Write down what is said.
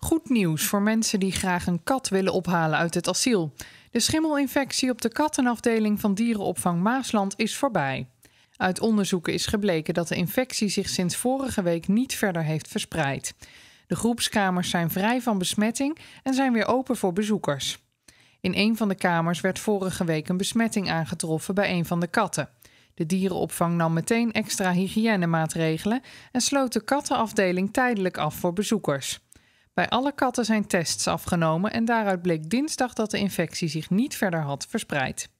Goed nieuws voor mensen die graag een kat willen ophalen uit het asiel. De schimmelinfectie op de kattenafdeling van dierenopvang Maasland is voorbij. Uit onderzoeken is gebleken dat de infectie zich sinds vorige week niet verder heeft verspreid. De groepskamers zijn vrij van besmetting en zijn weer open voor bezoekers. In een van de kamers werd vorige week een besmetting aangetroffen bij een van de katten. De dierenopvang nam meteen extra hygiënemaatregelen en sloot de kattenafdeling tijdelijk af voor bezoekers. Bij alle katten zijn tests afgenomen en daaruit bleek dinsdag dat de infectie zich niet verder had verspreid.